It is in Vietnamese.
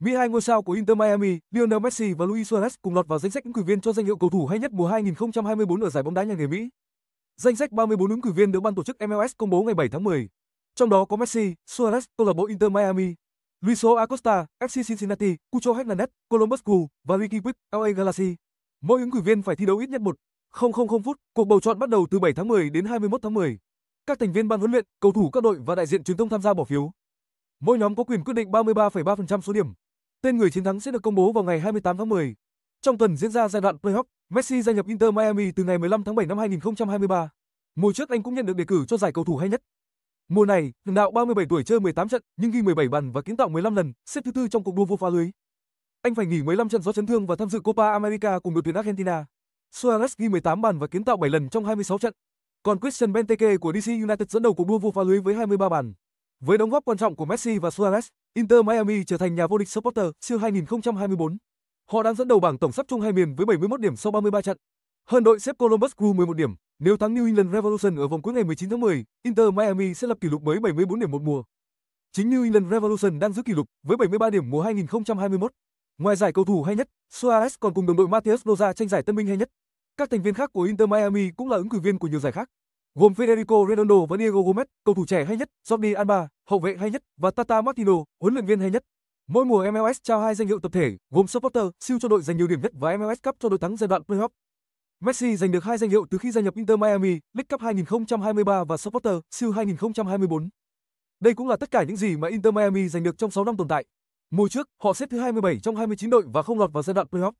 Mỹ hai ngôi sao của Inter Miami, Lionel Messi và Luis Suarez cùng lọt vào danh sách ứng cử viên cho danh hiệu cầu thủ hay nhất mùa 2024 ở giải bóng đá nhà nghề Mỹ. Danh sách 34 ứng cử viên được ban tổ chức MLS công bố ngày 7 tháng 10. Trong đó có Messi, Suarez, câu lạc bộ Inter Miami, Luiso Acosta, FC Cincinnati, Cucho Hernandez, Columbus Crew và Ricky Wick, LA Galaxy. Mỗi ứng cử viên phải thi đấu ít nhất một 000 phút. Cuộc bầu chọn bắt đầu từ 7 tháng 10 đến 21 tháng 10. Các thành viên ban huấn luyện, cầu thủ các đội và đại diện truyền thông tham gia bỏ phiếu. Mỗi nhóm có quyền quyết định 33,3% số điểm, Tên người chiến thắng sẽ được công bố vào ngày 28 tháng 10. Trong tuần diễn ra giai đoạn playoff, Messi gia nhập Inter Miami từ ngày 15 tháng 7 năm 2023. Mùa trước anh cũng nhận được đề cử cho giải cầu thủ hay nhất. Mùa này, tiền đạo 37 tuổi chơi 18 trận nhưng ghi 17 bàn và kiến tạo 15 lần, xếp thứ tư trong cuộc đua vô phá lưới. Anh phải nghỉ 15 trận do chấn thương và tham dự Copa America cùng đội tuyển Argentina. Suarez ghi 18 bàn và kiến tạo 7 lần trong 26 trận. Còn Christian Benteke của DC United dẫn đầu cuộc đua vô phá lưới với 23 bàn. Với đóng góp quan trọng của Messi và Suarez, Inter Miami trở thành nhà vô địch supporter siêu 2024. Họ đang dẫn đầu bảng tổng sắp chung hai miền với 71 điểm sau 33 trận. Hơn đội xếp Columbus Crew 11 điểm. Nếu thắng New England Revolution ở vòng cuối ngày 19 tháng 10, Inter Miami sẽ lập kỷ lục mới 74 điểm một mùa. Chính New England Revolution đang giữ kỷ lục với 73 điểm mùa 2021. Ngoài giải cầu thủ hay nhất, Suarez còn cùng đồng đội Matias Roza tranh giải tân binh hay nhất. Các thành viên khác của Inter Miami cũng là ứng cử viên của nhiều giải khác gồm Federico Redondo và Diego Gomez, cầu thủ trẻ hay nhất, Jordi Alba, hậu vệ hay nhất và Tata Martino, huấn luyện viên hay nhất. Mỗi mùa MLS trao hai danh hiệu tập thể, gồm Supporter, siêu cho đội giành nhiều điểm nhất và MLS Cup cho đội thắng giai đoạn playoff. Messi giành được hai danh hiệu từ khi gia nhập Inter Miami, League Cup 2023 và Supporter, siêu 2024. Đây cũng là tất cả những gì mà Inter Miami giành được trong 6 năm tồn tại. Mùa trước, họ xếp thứ 27 trong 29 đội và không lọt vào giai đoạn playoff.